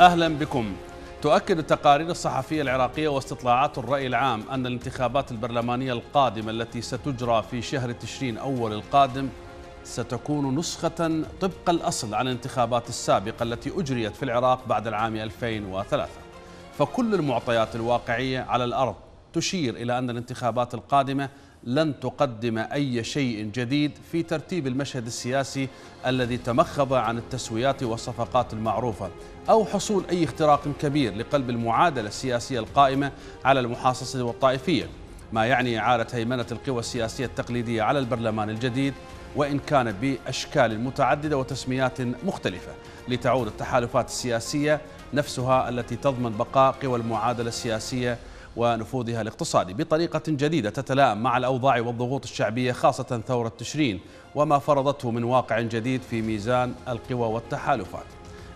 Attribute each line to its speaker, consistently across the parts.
Speaker 1: أهلا بكم تؤكد التقارير الصحفية العراقية واستطلاعات الرأي العام أن الانتخابات البرلمانية القادمة التي ستجرى في شهر تشرين أول القادم ستكون نسخة طبق الأصل عن الانتخابات السابقة التي أجريت في العراق بعد العام 2003 فكل المعطيات الواقعية على الأرض تشير إلى أن الانتخابات القادمة لن تقدم أي شيء جديد في ترتيب المشهد السياسي الذي تمخض عن التسويات والصفقات المعروفة أو حصول أي اختراق كبير لقلب المعادلة السياسية القائمة على المحاصصة والطائفية ما يعني إعادة هيمنة القوى السياسية التقليدية على البرلمان الجديد وإن كان بأشكال متعددة وتسميات مختلفة لتعود التحالفات السياسية نفسها التي تضمن بقاء قوى المعادلة السياسية ونفوذها الاقتصادي بطريقة جديدة تتلائم مع الأوضاع والضغوط الشعبية خاصة ثورة تشرين وما فرضته من واقع جديد في ميزان القوى والتحالفات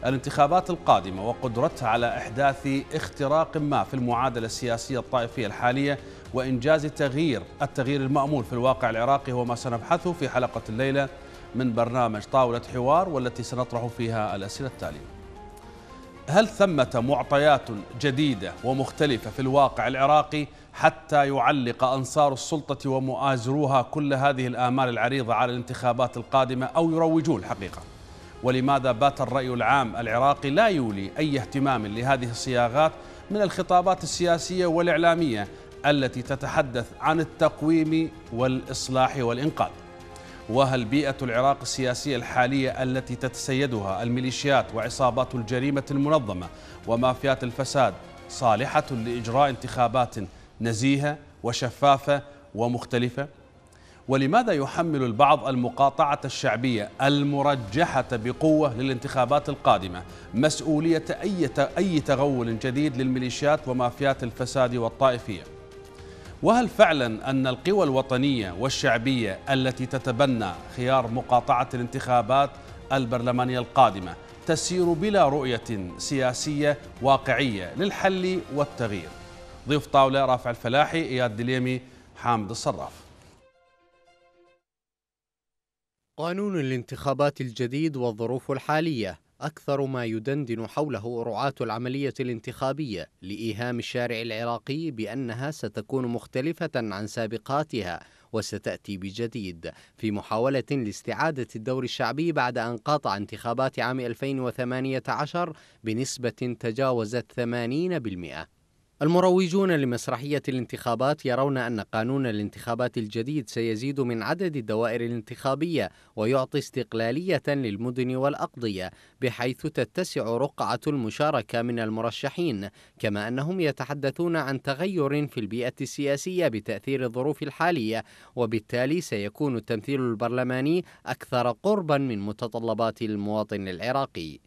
Speaker 1: الانتخابات القادمة وقدرتها على إحداث اختراق ما في المعادلة السياسية الطائفية الحالية وإنجاز تغيير التغيير المأمول في الواقع العراقي هو ما سنبحثه في حلقة الليلة من برنامج طاولة حوار والتي سنطرح فيها الأسئلة التالية هل ثمة معطيات جديدة ومختلفة في الواقع العراقي حتى يعلق أنصار السلطة ومؤازروها كل هذه الآمال العريضة على الانتخابات القادمة أو يروجون الحقيقة ولماذا بات الرأي العام العراقي لا يولي أي اهتمام لهذه الصياغات من الخطابات السياسية والإعلامية التي تتحدث عن التقويم والإصلاح والإنقاذ وهل بيئة العراق السياسية الحالية التي تتسيدها الميليشيات وعصابات الجريمة المنظمة ومافيات الفساد صالحة لإجراء انتخابات نزيهة وشفافة ومختلفة؟ ولماذا يحمل البعض المقاطعة الشعبية المرجحة بقوة للانتخابات القادمة مسؤولية أي تغول جديد للميليشيات ومافيات الفساد والطائفية؟ وهل فعلا أن القوى الوطنية والشعبية التي تتبنى خيار مقاطعة الانتخابات البرلمانية القادمة تسير بلا رؤية سياسية واقعية للحل والتغيير ضيف طاولة رافع الفلاحي إياد دليمي حامد الصراف
Speaker 2: قانون الانتخابات الجديد والظروف الحالية أكثر ما يدندن حوله رعاة العملية الانتخابية لإيهام الشارع العراقي بأنها ستكون مختلفة عن سابقاتها وستأتي بجديد في محاولة لاستعادة الدور الشعبي بعد أن قاطع انتخابات عام 2018 بنسبة تجاوزت 80% المروجون لمسرحية الانتخابات يرون أن قانون الانتخابات الجديد سيزيد من عدد الدوائر الانتخابية ويعطي استقلالية للمدن والأقضية بحيث تتسع رقعة المشاركة من المرشحين كما أنهم يتحدثون عن تغير في البيئة السياسية بتأثير الظروف الحالية وبالتالي سيكون التمثيل البرلماني أكثر قربا من متطلبات المواطن العراقي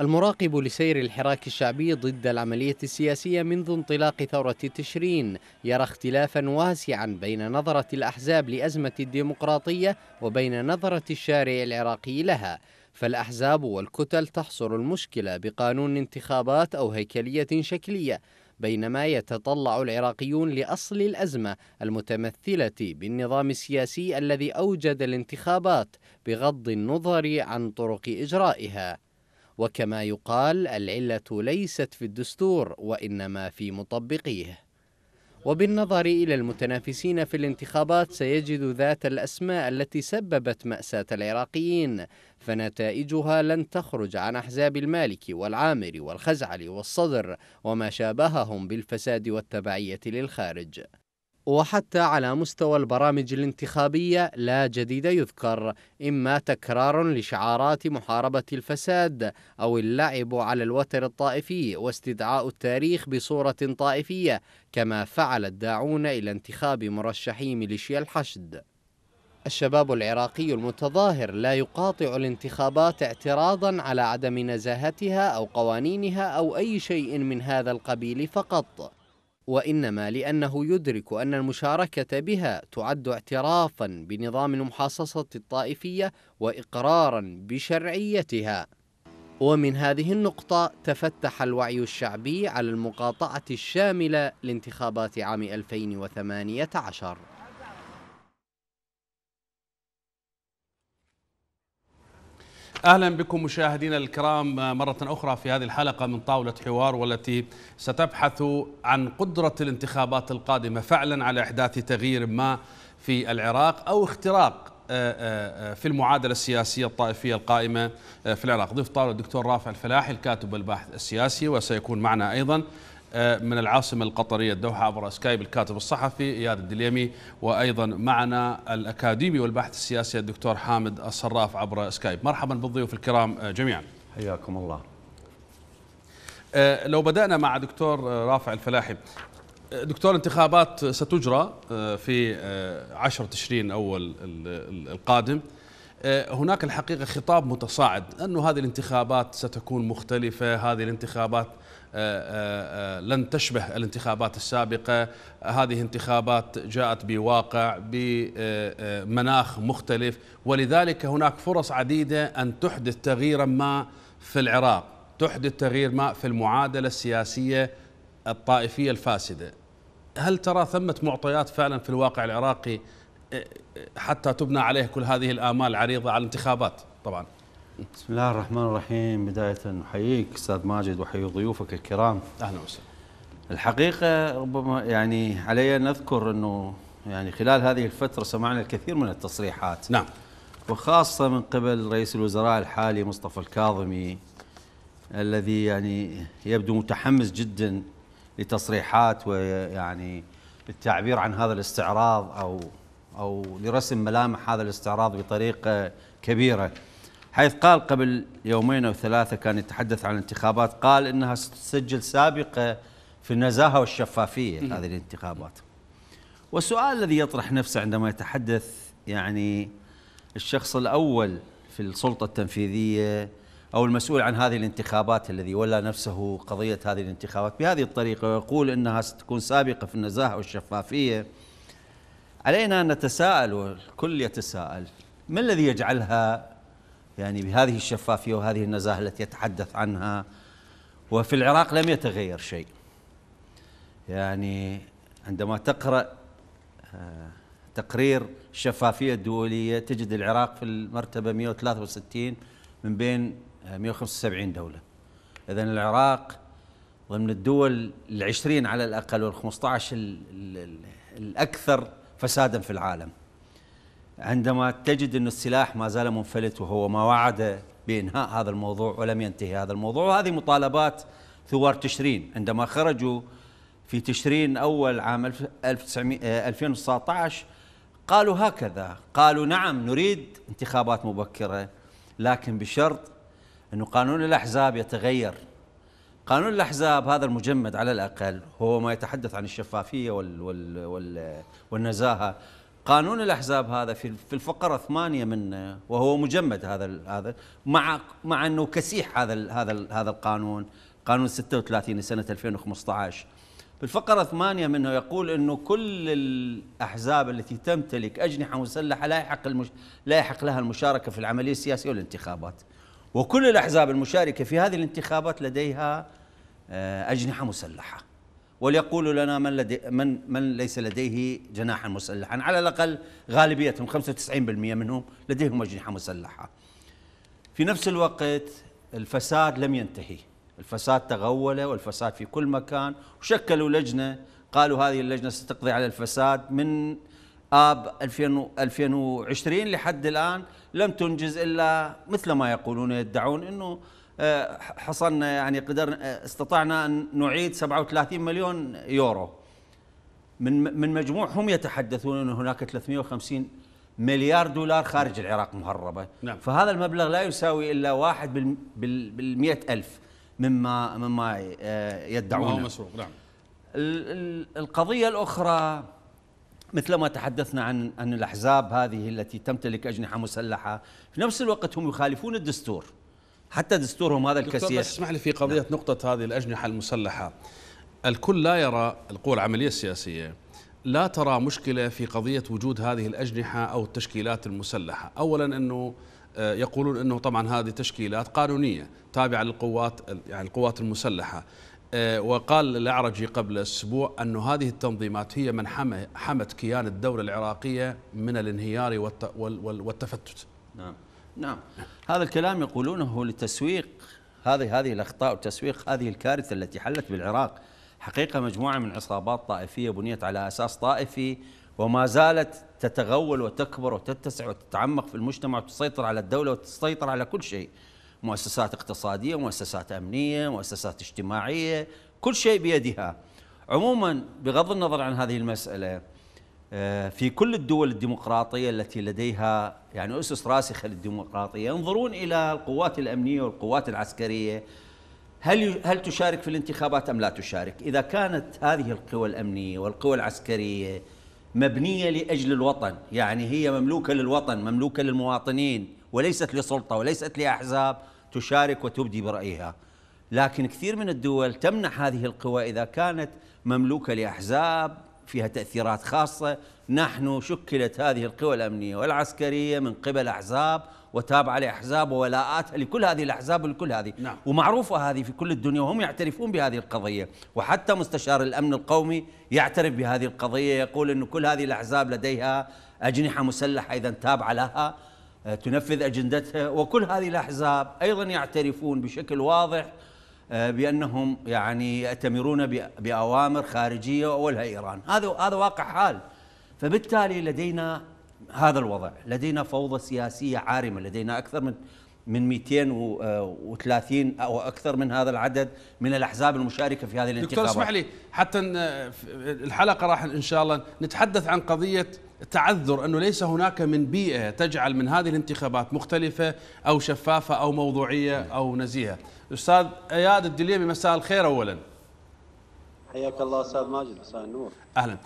Speaker 2: المراقب لسير الحراك الشعبي ضد العملية السياسية منذ انطلاق ثورة تشرين يرى اختلافا واسعا بين نظرة الأحزاب لأزمة الديمقراطية وبين نظرة الشارع العراقي لها فالأحزاب والكتل تحصر المشكلة بقانون انتخابات أو هيكلية شكلية بينما يتطلع العراقيون لأصل الأزمة المتمثلة بالنظام السياسي الذي أوجد الانتخابات بغض النظر عن طرق إجرائها وكما يقال العلة ليست في الدستور وإنما في مطبقيه وبالنظر إلى المتنافسين في الانتخابات سيجد ذات الأسماء التي سببت مأساة العراقيين فنتائجها لن تخرج عن أحزاب المالك والعامر والخزعل والصدر وما شابههم بالفساد والتبعية للخارج وحتى على مستوى البرامج الانتخابية لا جديد يذكر إما تكرار لشعارات محاربة الفساد أو اللعب على الوتر الطائفي واستدعاء التاريخ بصورة طائفية كما فعل الداعون إلى انتخاب مرشحي ميليشيا الحشد الشباب العراقي المتظاهر لا يقاطع الانتخابات اعتراضا على عدم نزاهتها أو قوانينها أو أي شيء من هذا القبيل فقط وإنما لأنه يدرك أن المشاركة بها تعد اعترافا بنظام المحاصصة الطائفية وإقرارا بشرعيتها ومن هذه النقطة تفتح الوعي الشعبي على المقاطعة الشاملة لانتخابات عام 2018 اهلا
Speaker 1: بكم مشاهدينا الكرام مره اخرى في هذه الحلقه من طاوله حوار والتي ستبحث عن قدره الانتخابات القادمه فعلا على احداث تغيير ما في العراق او اختراق آه، آه، آه، في المعادلة السياسية الطائفية القائمة في العراق ضيف طاولة الدكتور رافع الفلاحي الكاتب والباحث السياسي وسيكون معنا أيضا آه، من العاصمة القطرية الدوحة عبر سكايب الكاتب الصحفي إياد الدليمي وأيضا معنا الأكاديمي والباحث السياسي الدكتور حامد الصراف عبر سكايب مرحبا بالضيوف الكرام آه، جميعا
Speaker 3: حياكم الله
Speaker 1: آه، لو بدأنا مع دكتور رافع الفلاحي دكتور انتخابات ستجرى في 10 تشرين أول القادم هناك الحقيقة خطاب متصاعد أن هذه الانتخابات ستكون مختلفة هذه الانتخابات آه، آه، آه، لن تشبه الانتخابات السابقة هذه انتخابات جاءت بواقع بمناخ مختلف ولذلك هناك فرص عديدة أن تحدث تغييرا ما في العراق تحدث تغيير ما في المعادلة السياسية الطائفية الفاسدة هل ترى ثمة معطيات فعلا في الواقع العراقي حتى تبنى عليه كل هذه الآمال العريضة على الانتخابات طبعا
Speaker 3: بسم الله الرحمن الرحيم بداية نحييك أستاذ ماجد وحيي ضيوفك الكرام أهلا وسهلا الحقيقة ربما يعني علي أن أذكر أنه يعني خلال هذه الفترة سمعنا الكثير من التصريحات نعم وخاصة من قبل رئيس الوزراء الحالي مصطفى الكاظمي الذي يعني يبدو متحمس جدا لتصريحات ويعني للتعبير عن هذا الاستعراض أو أو لرسم ملامح هذا الاستعراض بطريقة كبيرة حيث قال قبل يومين أو ثلاثة كان يتحدث عن الانتخابات قال إنها ستسجل سابقة في النزاهة والشفافية هذه الانتخابات والسؤال الذي يطرح نفسه عندما يتحدث يعني الشخص الأول في السلطة التنفيذية أو المسؤول عن هذه الانتخابات الذي ولى نفسه قضية هذه الانتخابات بهذه الطريقة ويقول إنها ستكون سابقة في النزاهة والشفافية علينا أن نتساءل والكل يتساءل ما الذي يجعلها يعني بهذه الشفافية وهذه النزاهة التي يتحدث عنها وفي العراق لم يتغير شيء يعني عندما تقرأ آه، تقرير الشفافية الدولية تجد العراق في المرتبة 163 من بين 175 آه، دولة إذا العراق ضمن الدول العشرين على الأقل والخمسة عشر الأكثر فسادا في العالم عندما تجد أن السلاح ما زال منفلت وهو ما وعد بإنهاء هذا الموضوع ولم ينتهي هذا الموضوع وهذه مطالبات ثوار تشرين عندما خرجوا في تشرين أول عام 2019 آه، قالوا هكذا قالوا نعم نريد انتخابات مبكرة لكن بشرط أن قانون الأحزاب يتغير قانون الأحزاب هذا المجمد على الأقل هو ما يتحدث عن الشفافية وال وال وال والنزاهة قانون الاحزاب هذا في في الفقره ثمانية منه وهو مجمد هذا هذا مع مع انه كسيح هذا هذا هذا القانون قانون 36 لسنه 2015 في الفقره ثمانية منه يقول أنه كل الأحزاب التي تمتلك أجنحة مسلحة لا يحق, المش... لا يحق لها المشاركة في العملية السياسية والانتخابات وكل الأحزاب المشاركة في هذه الانتخابات لديها آه، أجنحة مسلحة وليقولوا لنا من لدي من من ليس لديه جناحا مسلحا على الاقل غالبيتهم 95% منهم لديهم اجنحه مسلحه. في نفس الوقت الفساد لم ينتهي، الفساد تغول والفساد في كل مكان وشكلوا لجنه قالوا هذه اللجنه ستقضي على الفساد من اب 2020 لحد الان لم تنجز الا مثل ما يقولون يدعون انه آه، حصلنا يعني قدرنا آه، استطعنا ان نعيد 37 مليون يورو من من مجموع هم يتحدثون ان هناك 350 مليار دولار خارج العراق مهربه نعم. فهذا المبلغ لا يساوي الا واحد بال بال ألف مما مما آه، يدعونه مسروق نعم القضيه الاخرى مثل ما تحدثنا عن عن الاحزاب هذه التي تمتلك اجنحه مسلحه في نفس الوقت هم يخالفون الدستور حتى دستورهم هذا الكسيح بس اسمح لي في قضية نعم. نقطة هذه الأجنحة المسلحة
Speaker 1: الكل لا يرى القوى العملية السياسية لا ترى مشكلة في قضية وجود هذه الأجنحة أو التشكيلات المسلحة أولا أنه آه، يقولون أنه طبعا هذه تشكيلات قانونية تابعة للقوات يعني القوات المسلحة آه، وقال الأعرجي قبل أسبوع أن هذه التنظيمات هي من حمت كيان الدولة العراقية
Speaker 3: من الانهيار والتفتت نعم نعم هذا الكلام يقولونه لتسويق هذه هذه الأخطاء وتسويق هذه الكارثة التي حلت بالعراق حقيقة مجموعة من عصابات طائفية بنيت على أساس طائفي وما زالت تتغول وتكبر وتتسع وتتعمق في المجتمع وتسيطر على الدولة وتسيطر على كل شيء مؤسسات اقتصادية مؤسسات أمنية مؤسسات اجتماعية كل شيء بيدها عموما بغض النظر عن هذه المسألة آه، في كل الدول الديمقراطية التي لديها يعني أسس راسخة للديمقراطية ينظرون إلى القوات الأمنية والقوات العسكرية هل هل تشارك في الانتخابات أم لا تشارك؟ إذا كانت هذه القوى الأمنية والقوى العسكرية مبنية لأجل الوطن يعني هي مملوكة للوطن مملوكة للمواطنين وليست لسلطة وليست لأحزاب تشارك وتبدي برأيها لكن كثير من الدول تمنح هذه القوى إذا كانت مملوكة لأحزاب فيها تأثيرات خاصة نحن شكلت هذه القوى الأمنية والعسكرية من قبل أحزاب وتابعة لأحزاب وولاءات لكل هذه الأحزاب ولكل هذه نعم. ومعروفة هذه في كل الدنيا وهم يعترفون بهذه القضية وحتى مستشار الأمن القومي يعترف بهذه القضية يقول أن كل هذه الأحزاب لديها أجنحة مسلحة إذا تابعة لها آه، تنفذ أجندتها وكل هذه الأحزاب أيضا يعترفون بشكل واضح آه، بانهم يعني ياتمرون باوامر خارجيه اولها ايران، هذا هذا واقع حال. فبالتالي لدينا هذا الوضع، لدينا فوضى سياسيه عارمه، لدينا اكثر من من 230 آه، او اكثر من هذا العدد من الاحزاب المشاركه في هذه الانتخابات. دكتور اسمح لي
Speaker 1: حتى آه، الحلقه راح ان شاء الله نتحدث عن قضيه تعذر انه ليس هناك من بيئه تجعل من هذه الانتخابات مختلفه او شفافه او موضوعيه او نزيهه. استاذ اياد الدليمي مساء الخير اولا.
Speaker 4: حياك الله استاذ ماجد مساء النور.
Speaker 1: اهلا.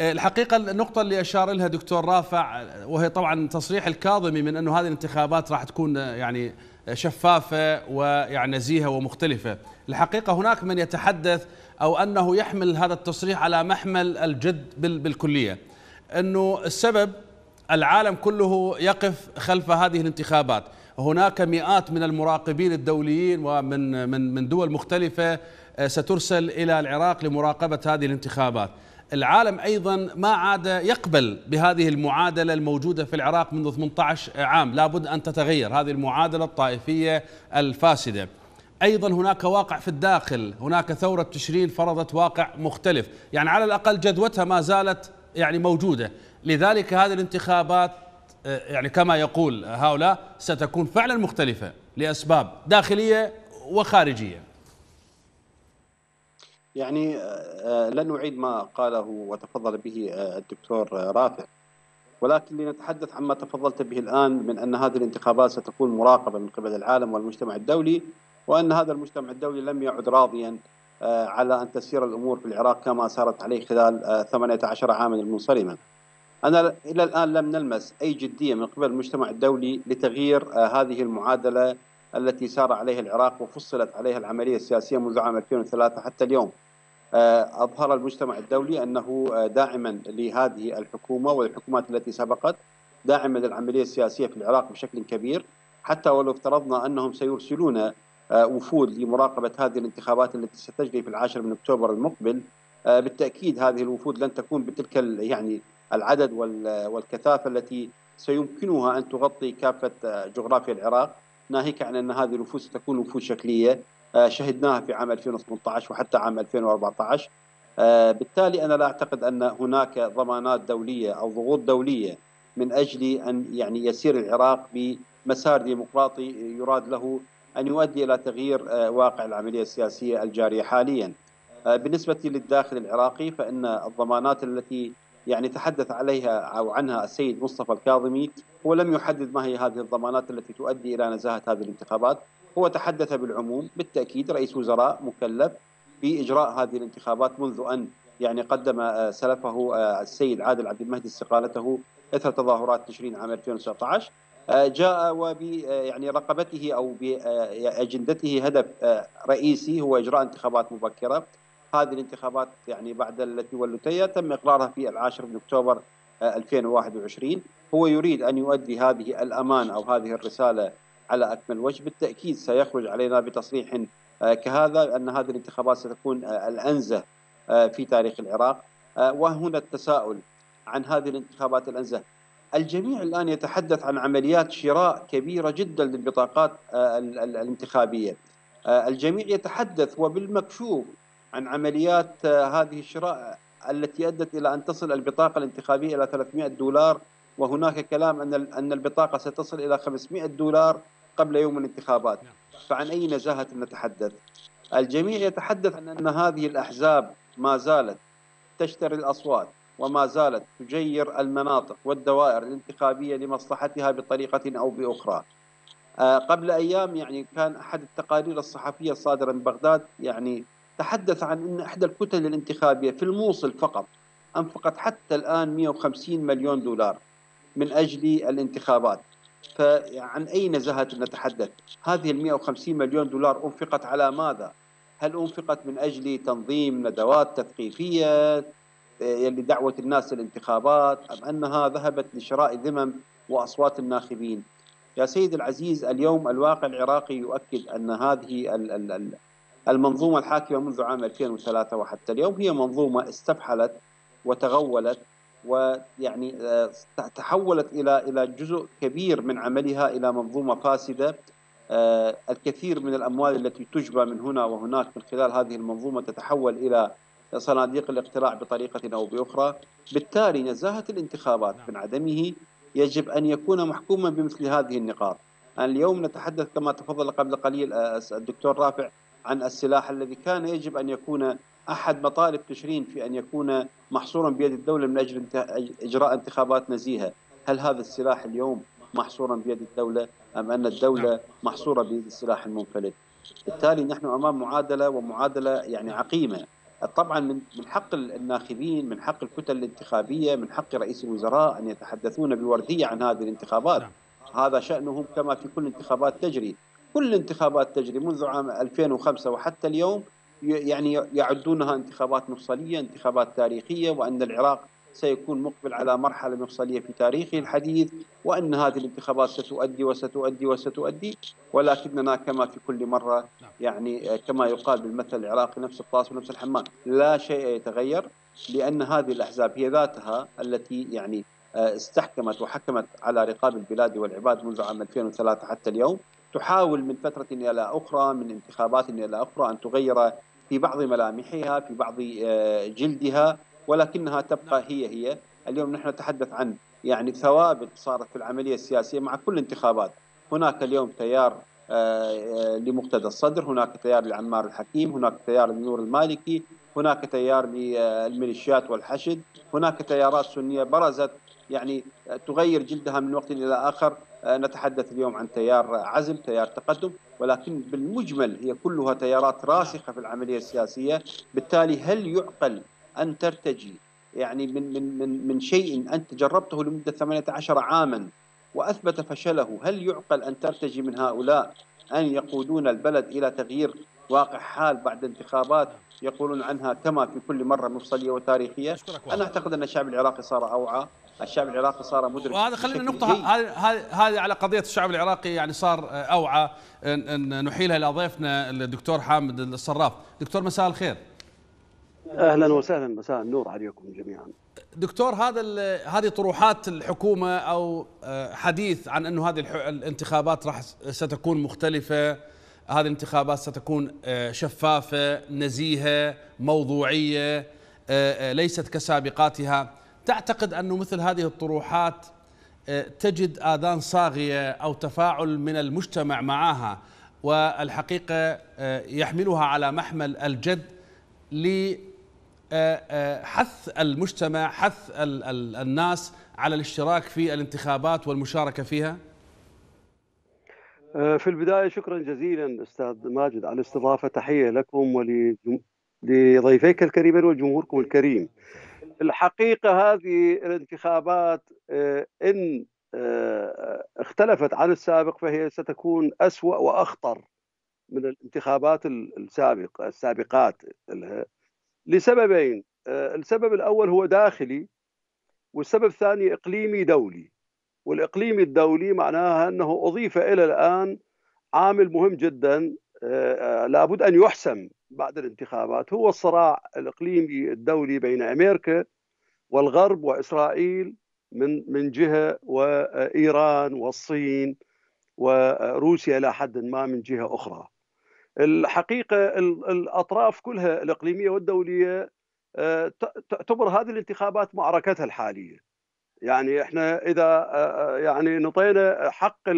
Speaker 1: إيه، الحقيقة النقطة اللي أشار لها دكتور رافع وهي طبعا تصريح الكاظمي من أنه هذه الانتخابات راح تكون يعني شفافة ويعني نزيهة ومختلفة الحقيقة هناك من يتحدث أو أنه يحمل هذا التصريح على محمل الجد بالكلية انه السبب العالم كله يقف خلف هذه الانتخابات هناك مئات من المراقبين الدوليين ومن من من دول مختلفه آه، سترسل الى العراق لمراقبه هذه الانتخابات العالم ايضا ما عاد يقبل بهذه المعادله الموجوده في العراق منذ 18 عام لابد ان تتغير هذه المعادله الطائفيه الفاسده ايضا هناك واقع في الداخل هناك ثوره تشرين فرضت واقع مختلف يعني على الاقل جدوتها ما زالت يعني موجوده لذلك هذه الانتخابات آه، يعني كما يقول هؤلاء ستكون فعلا مختلفه لاسباب داخليه وخارجيه
Speaker 4: يعني آه، آه، لن أعيد ما قاله وتفضل به الدكتور رافع ولكن لنتحدث عما تفضلت به الآن من أن هذه الانتخابات ستكون مراقبة من قبل العالم والمجتمع الدولي وأن هذا المجتمع الدولي لم يعد راضيا آه، على أن تسير الأمور في العراق كما سارت عليه خلال 18 آه، عاما المنصرمة أنا إلى الآن لم نلمس أي جدية من قبل المجتمع الدولي لتغيير آه، هذه المعادلة التي سار عليها العراق وفصلت عليها العملية السياسية منذ عام 2003 حتى اليوم أظهر المجتمع الدولي أنه داعما لهذه الحكومة والحكومات التي سبقت داعما للعملية السياسية في العراق بشكل كبير حتى ولو افترضنا أنهم سيرسلون آه، وفود لمراقبه هذه الانتخابات التي ستجري في العاشر من اكتوبر المقبل آه، بالتاكيد هذه الوفود لن تكون بتلك يعني العدد والكثافه التي سيمكنها ان تغطي كافه آه، جغرافيا العراق ناهيك عن ان هذه الوفود ستكون وفود شكليه شهدناها في عام 2018 وحتى عام 2014 بالتالي انا لا اعتقد ان هناك ضمانات دوليه او ضغوط دوليه من اجل ان يعني يسير العراق بمسار ديمقراطي يراد له أن يؤدي إلى تغيير آه، واقع العملية السياسية الجارية حاليا آه، بالنسبة للداخل العراقي فإن الضمانات التي يعني تحدث عليها أو عنها السيد مصطفى الكاظمي هو لم يحدد ما هي هذه الضمانات التي تؤدي إلى نزاهة هذه الانتخابات هو تحدث بالعموم بالتأكيد رئيس وزراء مكلف بإجراء هذه الانتخابات منذ أن يعني قدم آه، سلفه السيد عادل عبد المهدي استقالته اثر تظاهرات تشرين عام 2019 آه، جاء وب آه، يعني رقبته او باجندته آه، يعني هدف رئيسي هو اجراء انتخابات مبكره هذه الانتخابات يعني بعد التي والتي تم اقرارها في العاشر من اكتوبر 2021 هو يريد ان يؤدي هذه الامان او هذه الرساله على اكمل وجه بالتاكيد سيخرج علينا بتصريح كهذا ان هذه الانتخابات ستكون الانزه في تاريخ العراق وهنا التساؤل عن هذه الانتخابات الانزه الجميع الآن يتحدث عن عمليات شراء كبيرة جدا للبطاقات آه، الانتخابية آه، الجميع يتحدث وبالمكشوف عن عمليات آه، هذه الشراء التي أدت إلى أن تصل البطاقة الانتخابية إلى 300 دولار وهناك كلام أن أن البطاقة ستصل إلى 500 دولار قبل يوم الانتخابات نعم. فعن أي نزاهة نتحدث الجميع يتحدث عن أن هذه الأحزاب ما زالت تشتري الأصوات وما زالت تجير المناطق والدوائر الانتخابية لمصلحتها بطريقة أو بأخرى آه، قبل أيام يعني كان أحد التقارير الصحفية الصادرة من بغداد يعني تحدث عن أن إحدى الكتل الانتخابية في الموصل فقط أنفقت حتى الآن 150 مليون دولار من أجل الانتخابات فعن أي نزاهة نتحدث هذه ال 150 مليون دولار أنفقت على ماذا هل أنفقت من أجل تنظيم ندوات تثقيفية آه، يلي دعوة الناس للانتخابات أم أنها ذهبت لشراء ذمم وأصوات الناخبين يا سيدي العزيز اليوم الواقع العراقي يؤكد أن هذه المنظومة الحاكمة منذ عام 2003 وحتى اليوم هي منظومة استبحلت وتغولت ويعني آه، تحولت إلى إلى جزء كبير من عملها إلى منظومة فاسدة آه، الكثير من الأموال التي تجبى من هنا وهناك من خلال هذه المنظومة تتحول إلى صناديق الاقتراع بطريقة أو بأخرى بالتالي نزاهة الانتخابات من عدمه يجب أن يكون محكوما بمثل هذه النقاط اليوم نتحدث كما تفضل قبل قليل آه، الدكتور رافع عن السلاح الذي كان يجب أن يكون أحد مطالب تشرين في أن يكون محصورا بيد الدولة من أجل إجراء انتخابات نزيهة هل هذا السلاح اليوم محصورا بيد الدولة أم أن الدولة نعم. محصورة بيد السلاح المنفلت بالتالي نحن أمام معادلة ومعادلة يعني عقيمة طبعا من حق الناخبين من حق الكتل الانتخابيه من حق رئيس الوزراء ان يتحدثون بورديه عن هذه الانتخابات نعم. هذا شانهم كما في كل الانتخابات تجري كل الانتخابات تجري منذ عام 2005 وحتى اليوم يعني يعدونها انتخابات مفصليه انتخابات تاريخيه وان العراق سيكون مقبل على مرحلة مفصلية في تاريخه الحديث وأن هذه الانتخابات ستؤدي وستؤدي وستؤدي ولكننا كما في كل مرة نعم. يعني آه، كما يقال بالمثل العراقي نفس الطاس ونفس الحمام لا شيء يتغير لأن هذه الأحزاب هي ذاتها التي يعني آه، استحكمت وحكمت على رقاب البلاد والعباد منذ عام 2003 حتى اليوم تحاول من فترة إلى أخرى من انتخابات إلى أخرى أن تغير في بعض ملامحها في بعض آه، جلدها ولكنها تبقى هي هي اليوم نحن نتحدث عن يعني ثوابت صارت في العملية السياسية مع كل انتخابات هناك اليوم تيار آه، لمقتدى الصدر هناك تيار لعمار الحكيم هناك تيار لنور المالكي هناك تيار للميليشيات والحشد هناك تيارات سنية برزت يعني تغير جلدها من وقت إلى آخر آه، نتحدث اليوم عن تيار عزم تيار تقدم ولكن بالمجمل هي كلها تيارات راسخة في العملية السياسية بالتالي هل يعقل ان ترتجي يعني من من من من شيء انت جربته لمده 18 عاما واثبت فشله، هل يعقل ان ترتجي من هؤلاء ان يقودون البلد الى تغيير واقع حال بعد انتخابات يقولون عنها كما في كل مره مفصليه وتاريخيه؟ انا اعتقد ان الشعب العراقي صار اوعى، الشعب العراقي صار مدرك وهذا
Speaker 1: خلينا نقطة هذه على قضية الشعب العراقي يعني صار أوعى نحيلها إلى ضيفنا الدكتور حامد الصراف دكتور مساء الخير
Speaker 5: اهلا وسهلا مساء النور عليكم جميعا
Speaker 1: دكتور هذا هذه طروحات الحكومه او آه، حديث عن انه هذه الانتخابات راح ستكون مختلفه هذه الانتخابات ستكون آه، شفافه نزيهه موضوعيه آه، ليست كسابقاتها تعتقد انه مثل هذه الطروحات تجد اذان صاغيه او تفاعل من المجتمع معها والحقيقه يحملها على محمل الجد آه، آه، حث المجتمع حث الناس على الاشتراك في الانتخابات والمشاركه فيها؟
Speaker 5: آه، في البدايه شكرا جزيلا استاذ ماجد على الاستضافه تحيه لكم ولضيفيك الكريمين وجمهوركم الكريم. الحقيقه هذه الانتخابات ان اختلفت عن السابق فهي ستكون اسوا واخطر من الانتخابات السابقه السابقات لسببين آه، السبب الاول هو داخلي والسبب الثاني اقليمي دولي والاقليمي الدولي معناها انه اضيف الى الان عامل مهم جدا آه، آه، لابد ان يحسم بعد الانتخابات هو الصراع الاقليمي الدولي بين امريكا والغرب واسرائيل من من جهه وايران والصين وروسيا الى حد ما من جهه اخرى. الحقيقه الاطراف كلها الاقليميه والدوليه آه، تعتبر هذه الانتخابات معركتها الحاليه يعني احنا اذا آه، آه، يعني نطينا حق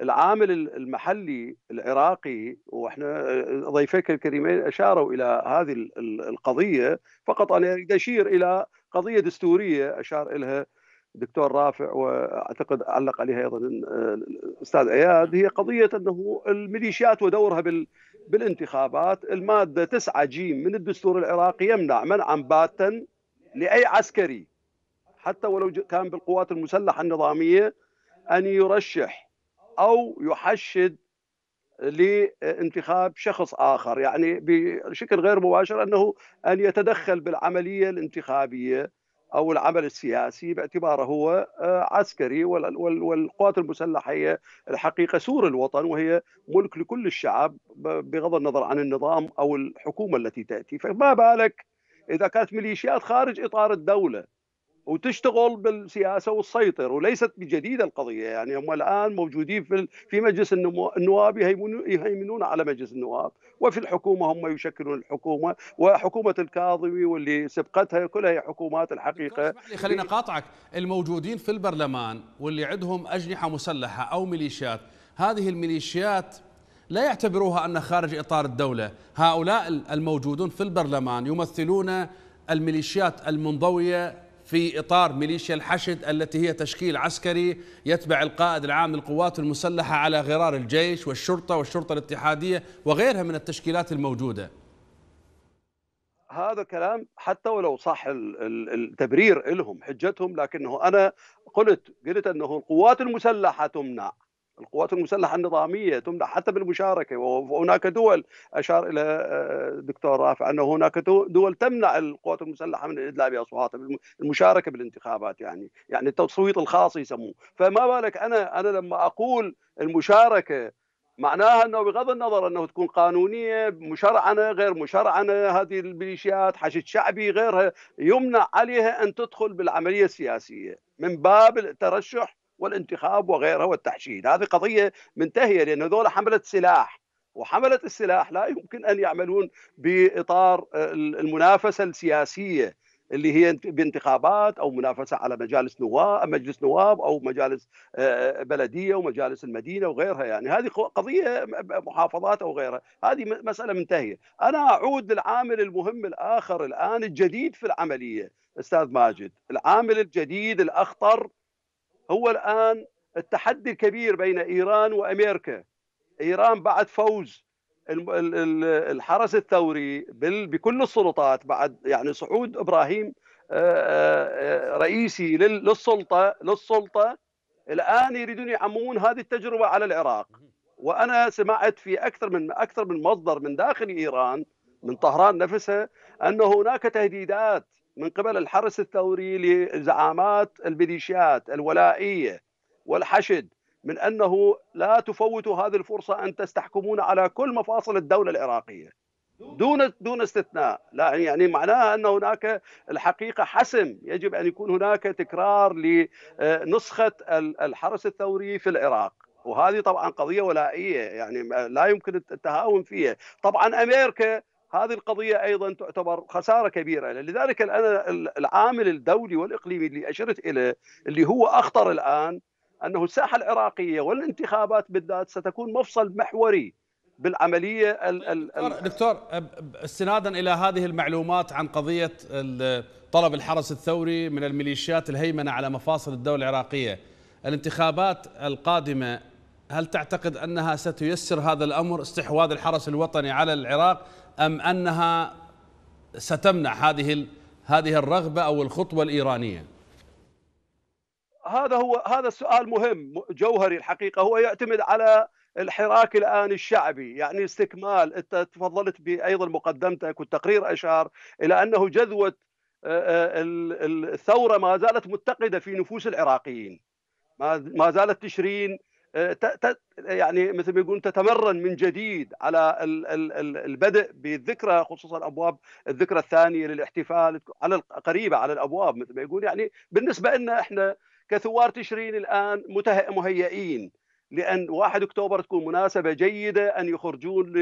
Speaker 5: العامل المحلي العراقي واحنا ضيفيك الكريمين اشاروا الى هذه القضيه فقط انا اريد اشير الى قضيه دستوريه اشار الها الدكتور رافع واعتقد علق عليها ايضا آه، الاستاذ اياد هي قضيه انه الميليشيات ودورها بال بالانتخابات الماده 9 ج من الدستور العراقي يمنع منعا باتا لاي عسكري حتى ولو كان بالقوات المسلحه النظاميه ان يرشح او يحشد لانتخاب شخص اخر يعني بشكل غير مباشر انه ان يتدخل بالعمليه الانتخابيه او العمل السياسي باعتباره هو آه، عسكري والقوات المسلحه هي الحقيقه سور الوطن وهي ملك لكل الشعب بغض النظر عن النظام او الحكومه التي تاتي فما بالك اذا كانت ميليشيات خارج اطار الدوله وتشتغل بالسياسه وتسيطر وليست بجديده القضيه يعني هم الان موجودين في في مجلس النواب يهيمنون على مجلس النواب وفي الحكومه هم يشكلون الحكومه وحكومه الكاظمي واللي سبقتها كلها هي حكومات الحقيقه لي خليني
Speaker 1: اقاطعك الموجودين في البرلمان واللي عندهم اجنحه مسلحه او ميليشيات هذه الميليشيات لا يعتبروها أن خارج إطار الدولة هؤلاء الموجودون في البرلمان يمثلون الميليشيات المنضوية في إطار ميليشيا الحشد التي هي تشكيل عسكري يتبع القائد العام للقوات المسلحة على غرار الجيش والشرطة والشرطة الاتحادية وغيرها من التشكيلات الموجودة
Speaker 5: هذا كلام حتى ولو صح التبرير لهم حجتهم لكنه أنا قلت قلت أنه القوات المسلحة تمنع القوات المسلحه النظاميه تمنع حتى بالمشاركه وهناك دول اشار الى الدكتور آه، رافع انه هناك دول تمنع القوات المسلحه من الادلاء باصواتها المشاركه بالانتخابات يعني يعني التصويت الخاص يسموه فما بالك انا انا لما اقول المشاركه معناها انه بغض النظر انه تكون قانونيه مشرعنه غير مشرعنه هذه الميليشيات حشد شعبي غيرها يمنع عليها ان تدخل بالعمليه السياسيه من باب الترشح والانتخاب وغيرها والتحشيد هذه قضية منتهية لأن هذول حملة سلاح وحملة السلاح لا يمكن أن يعملون بإطار آه، المنافسة السياسية اللي هي بانتخابات او منافسه على مجالس نواب مجلس نواب او مجالس آه، بلديه ومجالس المدينه وغيرها يعني هذه قضيه محافظات او غيرها هذه مساله منتهيه انا اعود للعامل المهم الاخر الان الجديد في العمليه استاذ ماجد العامل الجديد الاخطر هو الآن التحدي الكبير بين إيران وأمريكا إيران بعد فوز الحرس الثوري بكل السلطات بعد يعني صعود إبراهيم آه، آه، آه، رئيسي للسلطة للسلطة الآن يريدون يعممون هذه التجربة على العراق وأنا سمعت في أكثر من أكثر من مصدر من داخل إيران من طهران نفسها أن هناك تهديدات من قبل الحرس الثوري لزعامات الميليشيات الولائيه والحشد من انه لا تفوتوا هذه الفرصه ان تستحكمون على كل مفاصل الدوله العراقيه دون دون استثناء لا يعني معناها ان هناك الحقيقه حسم يجب ان يكون هناك تكرار لنسخه آه، الحرس الثوري في العراق وهذه طبعا قضيه ولائيه يعني لا يمكن التهاون فيها طبعا امريكا هذه القضية أيضا تعتبر خسارة كبيرة لذلك أنا العامل الدولي والإقليمي اللي أشرت إليه اللي هو أخطر الآن أنه الساحة العراقية والانتخابات بالذات ستكون مفصل محوري بالعملية ال طيب، ال دكتور
Speaker 1: استنادا إلى هذه المعلومات عن قضية طلب الحرس الثوري من الميليشيات الهيمنة على مفاصل الدولة العراقية الانتخابات القادمة هل تعتقد انها ستيسر هذا الامر استحواذ الحرس الوطني على العراق ام انها ستمنع هذه هذه الرغبه او الخطوه الايرانيه؟
Speaker 5: هذا هو هذا السؤال مهم جوهري الحقيقه هو يعتمد على الحراك الان الشعبي يعني استكمال انت تفضلت بايضا مقدمتك والتقرير اشار الى انه جذوه آه، آه، الثوره ما زالت متقده في نفوس العراقيين ما زالت تشرين آه، يعني مثل ما يقولون تتمرن من جديد على البدء بالذكرى خصوصا ابواب الذكرى الثانيه للاحتفال على القريبه على الابواب مثل ما يقول يعني بالنسبه لنا احنا كثوار تشرين الان مهيئين لان 1 اكتوبر تكون مناسبه جيده ان يخرجون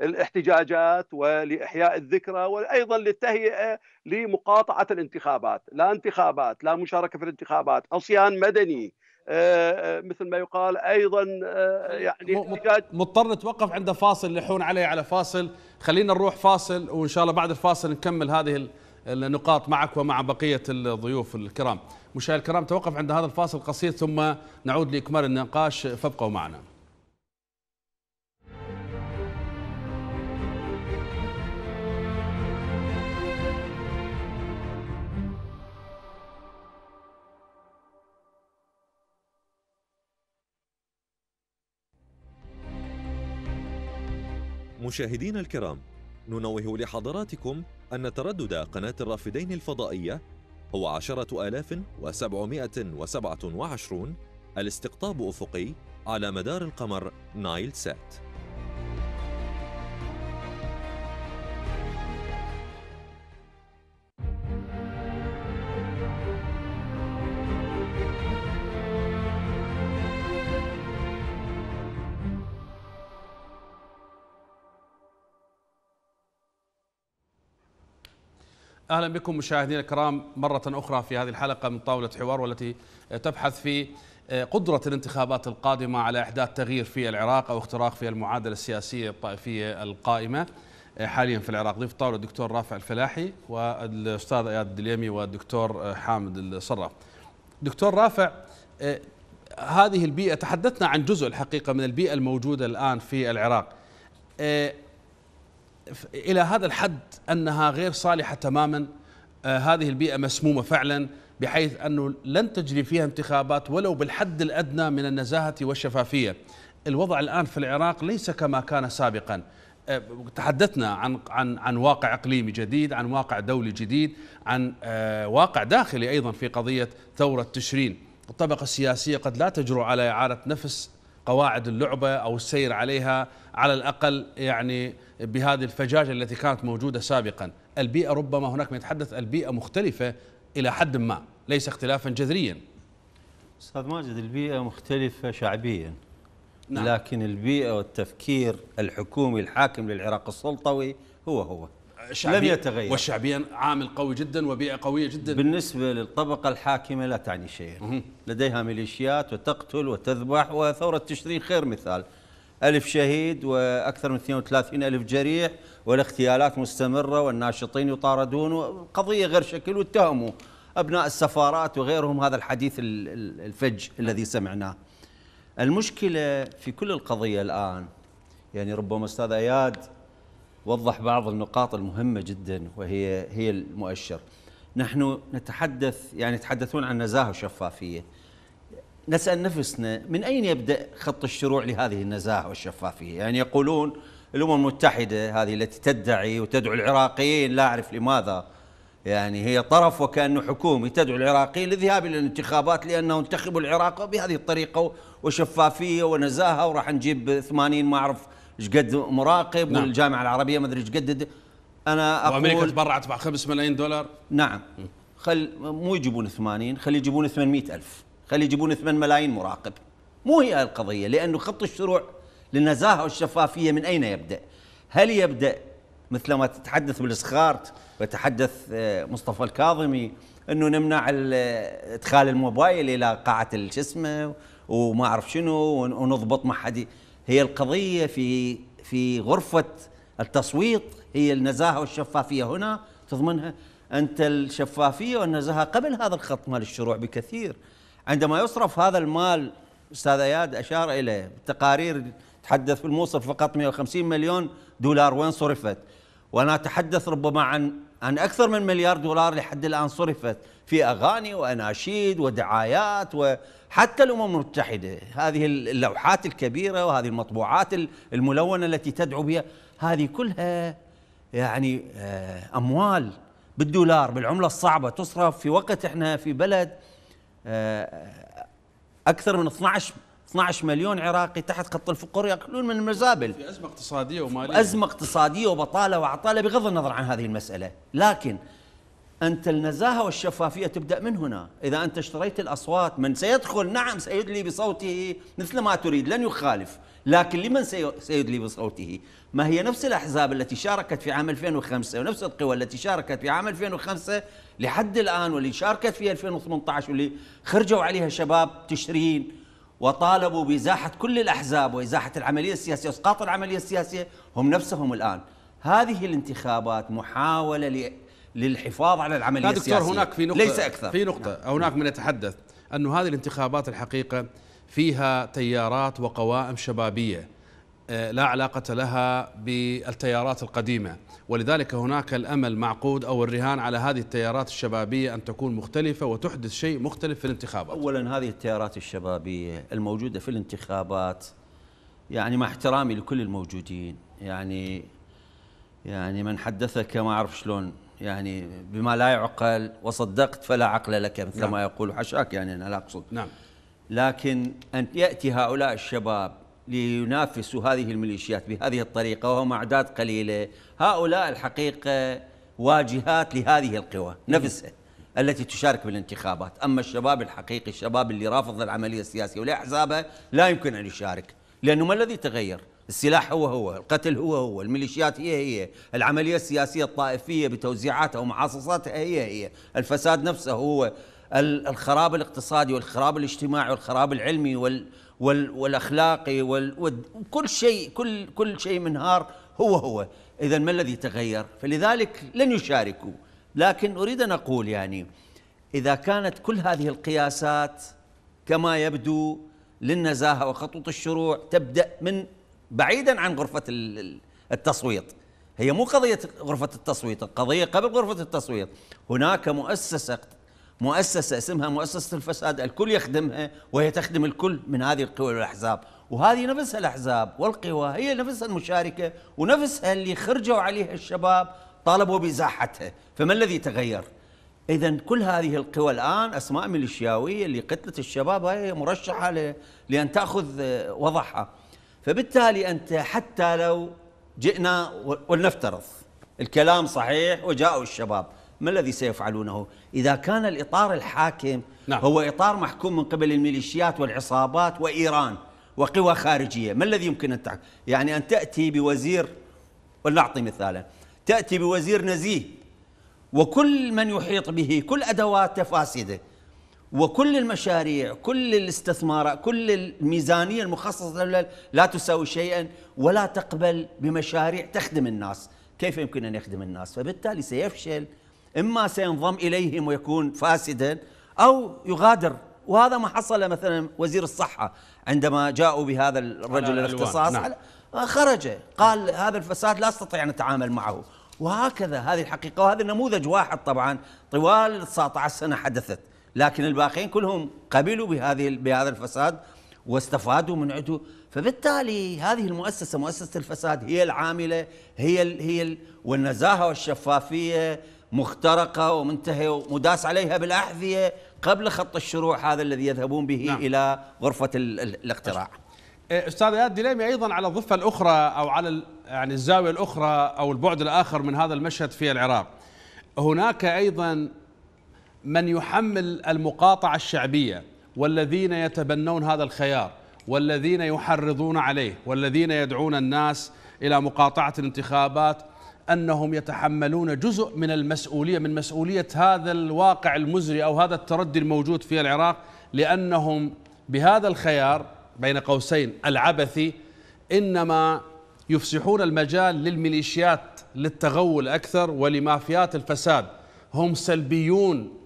Speaker 5: للاحتجاجات ولاحياء الذكرى وايضا للتهيئه لمقاطعه الانتخابات، لا انتخابات، لا مشاركه في الانتخابات، عصيان مدني آه، آه، مثل ما يقال ايضا آه، يعني مضطر نتوقف عند
Speaker 1: فاصل لحون عليه على فاصل خلينا نروح فاصل وان شاء الله بعد الفاصل نكمل هذه النقاط معك ومع بقيه الضيوف الكرام مشاهدي الكرام توقف عند هذا الفاصل القصير ثم نعود لاكمال النقاش فابقوا معنا
Speaker 5: مشاهدينا الكرام ننوه لحضراتكم أن تردد قناة
Speaker 1: الرافدين الفضائية هو 10727 الاستقطاب أفقي على مدار القمر نايل سات اهلا بكم مشاهدينا الكرام مره اخرى في هذه الحلقه من طاوله حوار والتي تبحث في قدرة الانتخابات القادمة على إحداث تغيير في العراق أو اختراق في المعادلة السياسية الطائفية القائمة حاليا في العراق ضيف الطاولة الدكتور رافع الفلاحي والأستاذ إياد الدليمي والدكتور حامد الصراف دكتور رافع هذه البيئة تحدثنا عن جزء الحقيقة من البيئة الموجودة الآن في العراق الى هذا الحد انها غير صالحه تماما آه، هذه البيئه مسمومه فعلا بحيث انه لن تجري فيها انتخابات ولو بالحد الادنى من النزاهه والشفافيه. الوضع الان في العراق ليس كما كان سابقا. آه، تحدثنا عن عن عن واقع اقليمي جديد، عن واقع دولي جديد، عن آه، واقع داخلي ايضا في قضيه ثوره تشرين. الطبقه السياسيه قد لا تجرؤ على اعاده نفس قواعد اللعبة أو السير عليها على الأقل يعني بهذه الفجاجة التي كانت موجودة سابقا البيئة ربما هناك من يتحدث
Speaker 3: البيئة مختلفة إلى حد ما ليس اختلافا جذريا أستاذ ماجد البيئة مختلفة شعبيا نعم. لكن البيئة والتفكير الحكومي الحاكم للعراق السلطوي هو هو لم يتغير والشعبية عامل قوي جدا وبيئة قوية جدا بالنسبة للطبقة الحاكمة لا تعني شيئا لديها ميليشيات وتقتل وتذبح وثورة تشرين خير مثال ألف شهيد وأكثر من 32 ألف جريح والاغتيالات مستمرة والناشطين يطاردون قضية غير شكل واتهموا أبناء السفارات وغيرهم هذا الحديث الفج الذي سمعناه المشكلة في كل القضية الآن يعني ربما أستاذ أياد وضح بعض النقاط المهمة جدا وهي هي المؤشر نحن نتحدث يعني يتحدثون عن نزاهة وشفافية نسأل نفسنا من أين يبدأ خط الشروع لهذه النزاهة والشفافية يعني يقولون الأمم المتحدة هذه التي تدعي وتدعو العراقيين لا أعرف لماذا يعني هي طرف وكأنه حكومي تدعو العراقيين للذهاب إلى الانتخابات لأنه انتخبوا العراق بهذه الطريقة وشفافية ونزاهة وراح نجيب 80 ما أعرف ايش قد مراقب نعم. والجامعه العربيه ما ادري ايش قد انا اقول وامريكا تبرعت ب 5 ملايين دولار نعم خل مو يجيبون 80 خلي يجيبون 800 الف خلي يجيبون 8 ملايين مراقب مو هي القضيه لانه خط الشروع للنزاهه والشفافيه من اين يبدا؟ هل يبدا مثل ما تتحدث بالاسخارت وتحدث آه، مصطفى الكاظمي انه نمنع ادخال الموبايل الى قاعه شو اسمه وما اعرف شنو ونضبط ما حد هي القضيه في في غرفه التصويت هي النزاهه والشفافيه هنا تضمنها انت الشفافيه والنزاهه قبل هذا الخط مال الشروع بكثير عندما يصرف هذا المال استاذ اياد اشار اليه بالتقارير تحدث في الموصل فقط 150 مليون دولار وين صرفت وانا اتحدث ربما عن عن اكثر من مليار دولار لحد الان صرفت في أغاني وأناشيد ودعايات وحتى الأمم المتحدة هذه اللوحات الكبيرة وهذه المطبوعات الملونة التي تدعو بها هذه كلها يعني آه، أموال بالدولار بالعملة الصعبة تصرف في وقت احنا في بلد آه، أكثر من 12 12 مليون عراقي تحت خط الفقر ياكلون من المزابل في ازمه اقتصاديه وماليه ازمه اقتصاديه وبطاله وعطاله بغض النظر عن هذه المساله لكن أنت النزاهة والشفافية تبدأ من هنا إذا أنت اشتريت الأصوات من سيدخل نعم سيدلي بصوته مثل ما تريد لن يخالف لكن لمن سيدلي بصوته ما هي نفس الأحزاب التي شاركت في عام 2005 ونفس القوى التي شاركت في عام 2005 لحد الآن واللي شاركت في 2018 واللي خرجوا عليها شباب تشرين وطالبوا بإزاحة كل الأحزاب وإزاحة العملية السياسية وإسقاط العملية السياسية هم نفسهم الآن هذه الانتخابات محاولة للحفاظ على العمليه دكتور السياسيه دكتور هناك في نقطه ليس اكثر في نقطه نعم. هناك من يتحدث انه هذه الانتخابات الحقيقه
Speaker 1: فيها تيارات وقوائم شبابيه آه، لا علاقة لها بالتيارات القديمة ولذلك هناك الأمل معقود أو الرهان على هذه
Speaker 3: التيارات الشبابية أن تكون مختلفة وتحدث شيء مختلف في الانتخابات أولا هذه التيارات الشبابية الموجودة في الانتخابات يعني مع احترامي لكل الموجودين يعني يعني من حدثك ما أعرف شلون يعني بما لا يعقل وصدقت فلا عقل لك مثل نعم. ما يقول حشاك يعني أنا لا أقصد نعم لكن أن يأتي هؤلاء الشباب لينافسوا هذه الميليشيات بهذه الطريقة وهم أعداد قليلة هؤلاء الحقيقة واجهات لهذه القوى نفسها التي تشارك بالانتخابات أما الشباب الحقيقي الشباب اللي رافض العملية السياسية ولا أحزابه لا يمكن أن يشارك لأنه ما الذي تغير السلاح هو هو القتل هو هو الميليشيات هي هي العملية السياسية الطائفية بتوزيعاتها ومعاصصاتها هي هي الفساد نفسه هو الخراب الاقتصادي والخراب الاجتماعي والخراب العلمي وال وال والاخلاقي وال وكل شيء كل كل شيء منهار هو هو اذا ما الذي تغير فلذلك لن يشاركوا لكن اريد ان اقول يعني اذا كانت كل هذه القياسات كما يبدو للنزاهه وخطوط الشروع تبدا من بعيدا عن غرفه التصويت هي مو قضيه غرفه التصويت القضيه قبل غرفه التصويت هناك مؤسسه مؤسسه اسمها مؤسسه الفساد الكل يخدمها وهي تخدم الكل من هذه القوى والاحزاب وهذه نفسها الاحزاب والقوى هي نفسها المشاركه ونفسها اللي خرجوا عليها الشباب طالبوا بازاحتها فما الذي تغير اذا كل هذه القوى الان اسماء ميليشياويه اللي قتلت الشباب هي مرشحه لان تاخذ آه، وضعها فبالتالي أنت حتى لو جئنا ولنفترض الكلام صحيح وجاءوا الشباب ما الذي سيفعلونه إذا كان الإطار الحاكم نعم. هو إطار محكوم من قبل الميليشيات والعصابات وإيران وقوى خارجية ما الذي يمكن أن تعمل يعني أن تأتي بوزير ولنعطي مثالا تأتي بوزير نزيه وكل من يحيط به كل أدواته فاسده وكل المشاريع كل الاستثمارات كل الميزانية المخصصة لا تساوي شيئا ولا تقبل بمشاريع تخدم الناس كيف يمكن أن يخدم الناس فبالتالي سيفشل إما سينضم إليهم ويكون فاسدا أو يغادر وهذا ما حصل مثلا وزير الصحة عندما جاءوا بهذا الرجل الاختصاص نعم. خرج قال هذا الفساد لا استطيع ان اتعامل معه وهكذا هذه الحقيقه وهذا نموذج واحد طبعا طوال 19 سنه حدثت لكن الباقيين كلهم قبلوا بهذه بهذا الفساد واستفادوا من عدو فبالتالي هذه المؤسسه مؤسسه الفساد هي العامله هي الـ هي الـ والنزاهه والشفافيه مخترقه ومنتهيه ومداس عليها بالاحذيه قبل خط الشروع هذا الذي يذهبون به نعم. الى غرفه الـ الـ الاقتراع. إيه، استاذ اياد دليمي ايضا على الضفه الاخرى او على
Speaker 1: يعني الزاويه الاخرى او البعد الاخر من هذا المشهد في العراق. هناك ايضا من يحمل المقاطعة الشعبية والذين يتبنون هذا الخيار والذين يحرضون عليه والذين يدعون الناس إلى مقاطعة الانتخابات أنهم يتحملون جزء من المسؤولية من مسؤولية هذا الواقع المزري أو هذا التردي الموجود في العراق لأنهم بهذا الخيار بين قوسين العبثي إنما يفسحون المجال للميليشيات للتغول أكثر ولمافيات الفساد هم سلبيون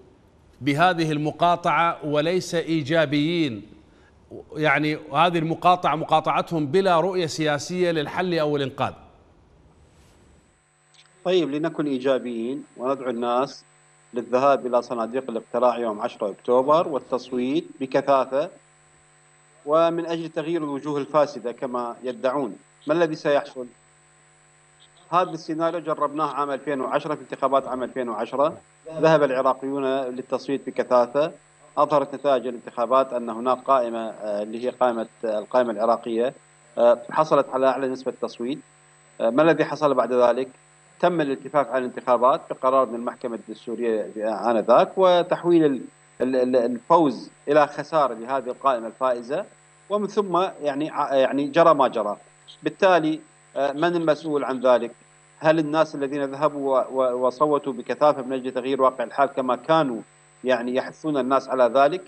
Speaker 1: بهذه المقاطعة وليس إيجابيين يعني هذه المقاطعة مقاطعتهم بلا رؤية سياسية للحل أو الإنقاذ
Speaker 4: طيب لنكن إيجابيين وندعو الناس للذهاب إلى صناديق الاقتراع يوم 10 أكتوبر والتصويت بكثافة ومن أجل تغيير الوجوه الفاسدة كما يدعون ما الذي سيحصل؟ هذا السيناريو جربناه عام 2010 في انتخابات عام 2010 ذهب العراقيون للتصويت بكثافه اظهرت نتائج الانتخابات ان هناك قائمه آه، اللي هي قائمه آه، القائمه العراقيه آه، حصلت على اعلى نسبه تصويت ما الذي حصل بعد ذلك؟ تم الالتفاف على الانتخابات بقرار من المحكمه الدستوريه انذاك وتحويل الفوز الى خساره لهذه القائمه الفائزه ومن ثم يعني يعني جرى ما جرى بالتالي آه، من المسؤول عن ذلك؟ هل الناس الذين ذهبوا وصوتوا بكثافه من اجل تغيير واقع الحال كما كانوا يعني يحثون الناس على ذلك؟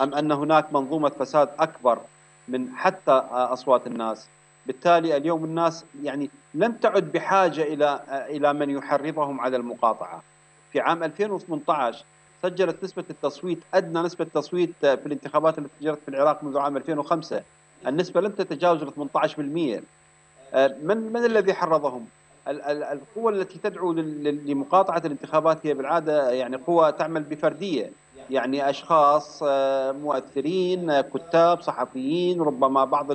Speaker 4: ام ان هناك منظومه فساد اكبر من حتى آه، اصوات الناس؟ بالتالي اليوم الناس يعني لم تعد بحاجه الى آه، الى من يحرضهم على المقاطعه. في عام 2018 سجلت نسبة التصويت أدنى نسبة تصويت في الانتخابات التي جرت في العراق منذ عام 2005 النسبة لم تتجاوز 18% آه، من من الذي حرضهم؟ القوى التي تدعو لمقاطعه الانتخابات هي بالعاده يعني قوى تعمل بفرديه يعني اشخاص آه، مؤثرين آه، كتاب صحفيين ربما بعض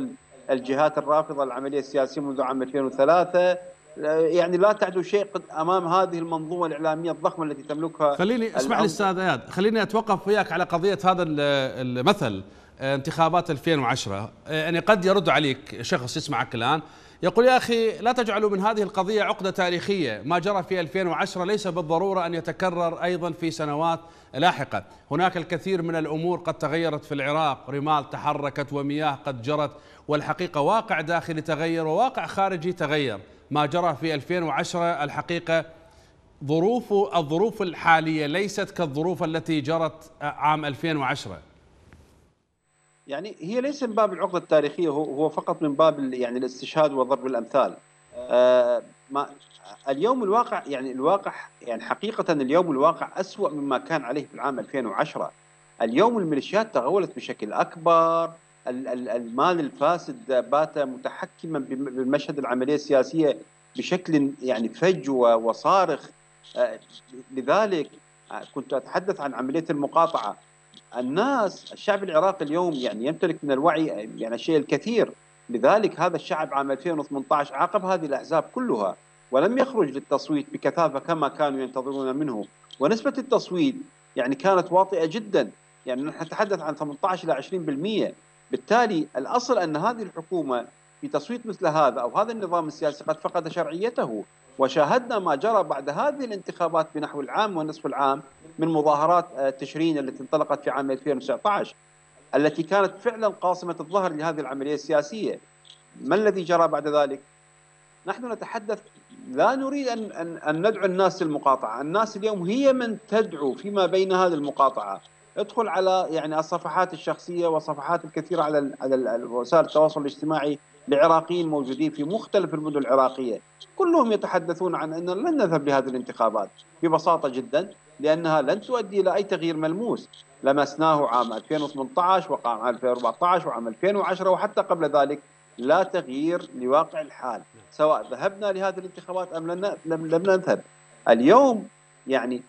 Speaker 4: الجهات الرافضه للعمليه السياسيه منذ عام 2003 يعني لا تعدو شيء قد امام هذه المنظومه الاعلاميه الضخمه التي تملكها خليني اسمح لي استاذ
Speaker 1: اياد خليني اتوقف وياك على قضيه هذا المثل انتخابات 2010 يعني قد يرد عليك شخص يسمعك الان يقول يا أخي لا تجعلوا من هذه القضية عقدة تاريخية ما جرى في 2010 ليس بالضرورة أن يتكرر أيضا في سنوات لاحقة هناك الكثير من الأمور قد تغيرت في العراق رمال تحركت ومياه قد جرت والحقيقة واقع داخلي تغير وواقع خارجي تغير ما جرى في 2010 الحقيقة ظروف الظروف الحالية ليست كالظروف التي جرت عام 2010
Speaker 4: يعني هي ليس من باب العقده التاريخيه هو فقط من باب يعني الاستشهاد وضرب الامثال آه. آه، ما اليوم الواقع يعني الواقع يعني حقيقه اليوم الواقع اسوا مما كان عليه في العام 2010 اليوم الميليشيات تغولت بشكل اكبر المال الفاسد بات متحكما بمشهد العمليه السياسيه بشكل يعني فج وصارخ آه، لذلك كنت اتحدث عن عمليه المقاطعه الناس الشعب العراقي اليوم يعني يمتلك من الوعي يعني الشيء الكثير لذلك هذا الشعب عام 2018 عاقب هذه الاحزاب كلها ولم يخرج للتصويت بكثافه كما كانوا ينتظرون منه ونسبه التصويت يعني كانت واطئه جدا يعني نحن نتحدث عن 18 الى 20% بالتالي الاصل ان هذه الحكومه في تصويت مثل هذا او هذا النظام السياسي قد فقد شرعيته وشاهدنا ما جرى بعد هذه الانتخابات بنحو العام ونصف العام من مظاهرات آه، تشرين التي انطلقت في عام 2019 التي كانت فعلا قاصمة الظهر لهذه العملية السياسية ما الذي جرى بعد ذلك؟ نحن نتحدث لا نريد أن, أن, أن ندعو الناس للمقاطعة الناس اليوم هي من تدعو فيما بين هذه المقاطعة ادخل على يعني الصفحات الشخصية وصفحات الكثيرة على على وسائل التواصل الاجتماعي لعراقيين موجودين في مختلف المدن العراقية كلهم يتحدثون عن أننا لن نذهب لهذه الانتخابات ببساطة جدا لأنها لن تؤدي إلى أي تغيير ملموس لمسناه عام 2018 وقع عام 2014 وعام 2010 وحتى قبل ذلك لا تغيير لواقع الحال سواء ذهبنا لهذه الانتخابات أم لم نذهب اليوم يعني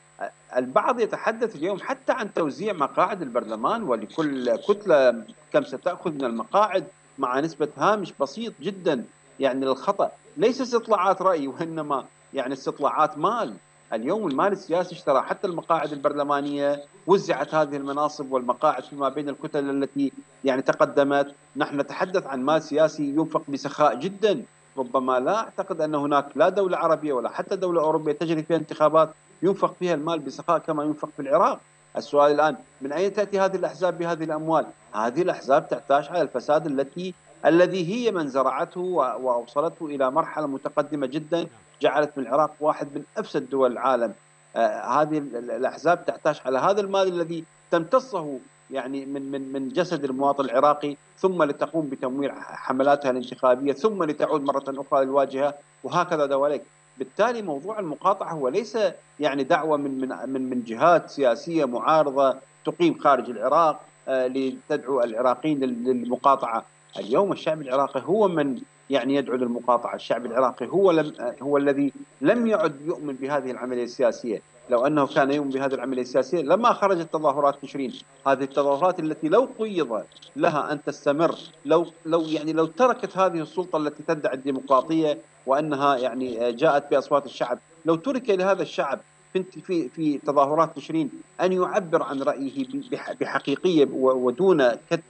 Speaker 4: البعض يتحدث اليوم حتى عن توزيع مقاعد البرلمان ولكل كتلة كم ستأخذ من المقاعد مع نسبة هامش بسيط جدا يعني للخطأ ليس استطلاعات رأي وإنما يعني استطلاعات مال اليوم المال السياسي اشترى حتى المقاعد البرلمانية وزعت هذه المناصب والمقاعد فيما بين الكتل التي يعني تقدمت نحن نتحدث عن مال سياسي ينفق بسخاء جدا ربما لا أعتقد أن هناك لا دولة عربية ولا حتى دولة أوروبية تجري فيها انتخابات ينفق فيها المال بسخاء كما ينفق في العراق السؤال الآن من أين تأتي هذه الأحزاب بهذه الأموال هذه الأحزاب تحتاج على الفساد التي الذي هي من زرعته وأوصلته إلى مرحلة متقدمة جدا جعلت من العراق واحد من أفسد دول العالم آه، هذه الأحزاب تحتاج على هذا المال الذي تمتصه يعني من من من جسد المواطن العراقي ثم لتقوم بتمويل حملاتها الانتخابيه ثم لتعود مره اخرى للواجهه وهكذا دواليك بالتالي موضوع المقاطعه هو ليس يعني دعوه من من من, من جهات سياسيه معارضه تقيم خارج العراق آه، لتدعو العراقيين للمقاطعه، اليوم الشعب العراقي هو من يعني يدعو للمقاطعه، الشعب العراقي هو لم آه، هو الذي لم يعد يؤمن بهذه العمليه السياسيه، لو انه كان يؤمن بهذه العمليه السياسيه لما خرجت تظاهرات تشرين، هذه التظاهرات التي لو قيض لها ان تستمر، لو لو يعني لو تركت هذه السلطه التي تدعي الديمقراطيه وانها يعني جاءت باصوات الشعب، لو ترك لهذا الشعب في في تظاهرات تشرين ان يعبر عن رايه بحقيقيه ودون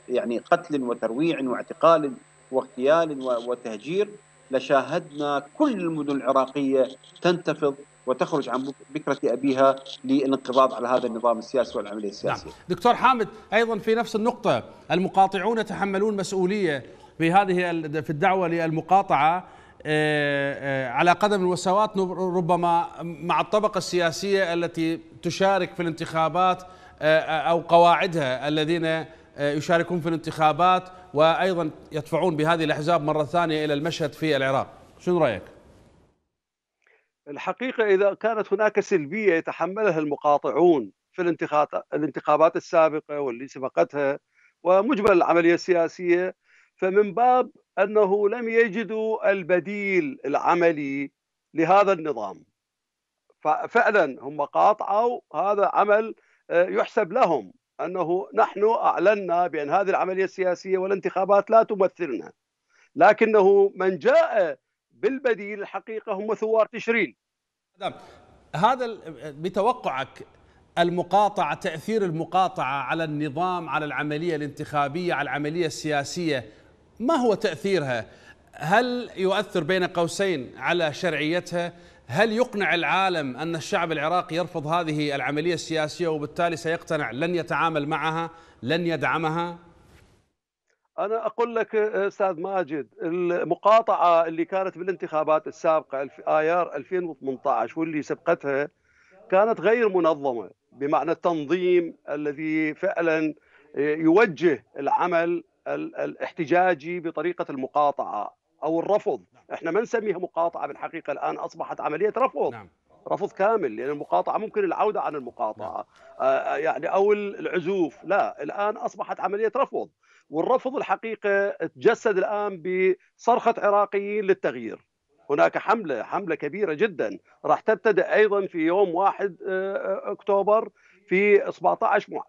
Speaker 4: يعني قتل وترويع واعتقال واغتيال وتهجير لشاهدنا كل المدن العراقيه تنتفض وتخرج عن بكرة أبيها للانقضاض على هذا النظام السياسي والعملية السياسية
Speaker 1: نعم. دكتور حامد أيضا في نفس النقطة المقاطعون يتحملون مسؤولية في هذه في الدعوة للمقاطعة آه، آه، على قدم المساواه ربما مع الطبقة السياسية التي تشارك في الانتخابات آه، أو قواعدها الذين يشاركون في الانتخابات وأيضا يدفعون بهذه الأحزاب مرة ثانية إلى المشهد في العراق شنو رأيك؟
Speaker 5: الحقيقة إذا كانت هناك سلبية يتحملها المقاطعون في الانتخابات السابقة واللي سبقتها ومجمل العملية السياسية فمن باب انه لم يجدوا البديل العملي لهذا النظام ففعلا هم قاطعوا هذا عمل آه، يحسب لهم انه نحن اعلنا بان هذه العمليه السياسيه والانتخابات لا تمثلنا لكنه من جاء بالبديل الحقيقه هم ثوار تشرين هذا بتوقعك
Speaker 1: المقاطعه تاثير المقاطعه على النظام على العمليه الانتخابيه على العمليه السياسيه ما هو تأثيرها؟ هل يؤثر بين قوسين على شرعيتها؟ هل يقنع العالم أن الشعب العراقي يرفض هذه العملية السياسية وبالتالي سيقتنع لن يتعامل معها لن يدعمها؟
Speaker 5: أنا أقول لك أستاذ ماجد المقاطعة اللي كانت بالانتخابات السابقة آيار 2018 واللي سبقتها كانت غير منظمة بمعنى التنظيم الذي فعلا يوجه العمل الاحتجاجي بطريقه المقاطعه او الرفض نعم. احنا ما نسميها مقاطعه بالحقيقه الان اصبحت عمليه رفض نعم. رفض كامل لان المقاطعه ممكن العوده عن المقاطعه نعم. آه, آه، يعني او العزوف لا الان اصبحت عمليه رفض والرفض الحقيقه تجسد الان بصرخه عراقيين للتغيير هناك حمله حمله كبيره جدا راح تبتدا ايضا في يوم 1 آه، آه، اكتوبر في 17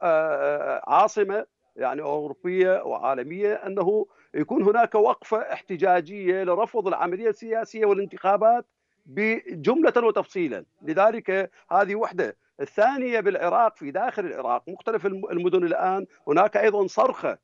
Speaker 5: عاصمه يعني أوروبية وعالمية أنه يكون هناك وقفة احتجاجية لرفض العملية السياسية والانتخابات بجملة وتفصيلا لذلك هذه وحدة الثانية بالعراق في داخل العراق مختلف المدن الآن هناك أيضا صرخة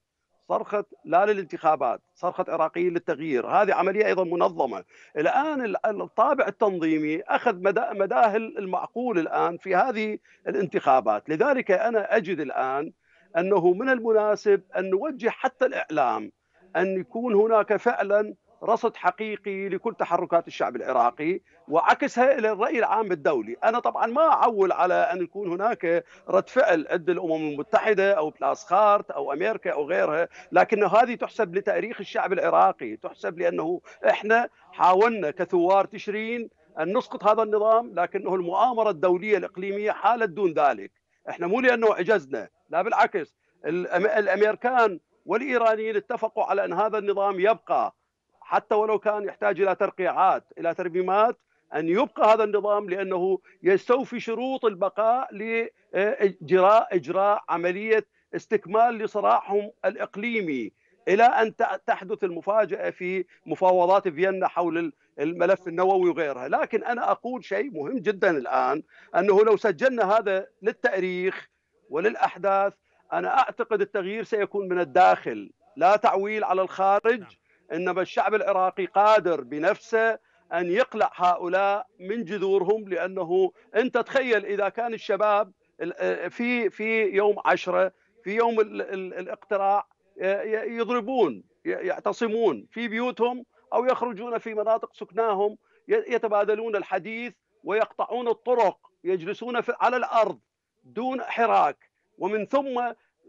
Speaker 5: صرخة لا للانتخابات صرخة عراقيين للتغيير هذه عملية أيضا منظمة الآن الطابع التنظيمي أخذ مداه المعقول الآن في هذه الانتخابات لذلك أنا أجد الآن انه من المناسب ان نوجه حتى الاعلام ان يكون هناك فعلا رصد حقيقي لكل تحركات الشعب العراقي وعكسها الى الراي العام الدولي، انا طبعا ما اعول على ان يكون هناك رد فعل عند الامم المتحده او بلاس خارت او امريكا او غيرها، لكن هذه تحسب لتاريخ الشعب العراقي، تحسب لانه احنا حاولنا كثوار تشرين ان نسقط هذا النظام لكنه المؤامره الدوليه الاقليميه حالت دون ذلك، احنا مو لانه عجزنا لا بالعكس الامريكان والايرانيين اتفقوا على ان هذا النظام يبقى حتى ولو كان يحتاج الى ترقيعات الى ترميمات ان يبقى هذا النظام لانه يستوفي شروط البقاء لاجراء اجراء عمليه استكمال لصراعهم الاقليمي الى ان تحدث المفاجاه في مفاوضات فيينا حول الملف النووي وغيرها، لكن انا اقول شيء مهم جدا الان انه لو سجلنا هذا للتاريخ وللاحداث انا اعتقد التغيير سيكون من الداخل لا تعويل على الخارج نعم. انما الشعب العراقي قادر بنفسه ان يقلع هؤلاء من جذورهم لانه انت تخيل اذا كان الشباب آه، في في يوم عشرة في يوم الاقتراع آه، يضربون يعتصمون في بيوتهم او يخرجون في مناطق سكناهم يتبادلون الحديث ويقطعون الطرق يجلسون على الارض دون حراك ومن ثم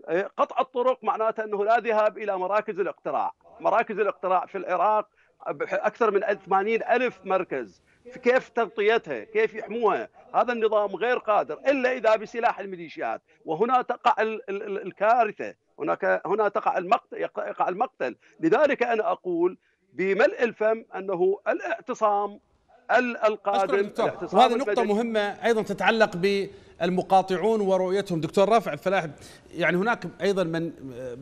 Speaker 5: آه، قطع الطرق معناته انه لا ذهاب الى مراكز الاقتراع مراكز الاقتراع في العراق آه، اكثر من 80 الف مركز كيف تغطيتها كيف يحموها هذا النظام غير قادر الا اذا بسلاح الميليشيات وهنا تقع الكارثه هناك هنا تقع المقتل يقع المقتل لذلك انا اقول بملء الفم انه الاعتصام القادم وهذه نقطة مهمة
Speaker 1: أيضا تتعلق بالمقاطعون ورؤيتهم دكتور رافع الفلاح يعني هناك أيضا من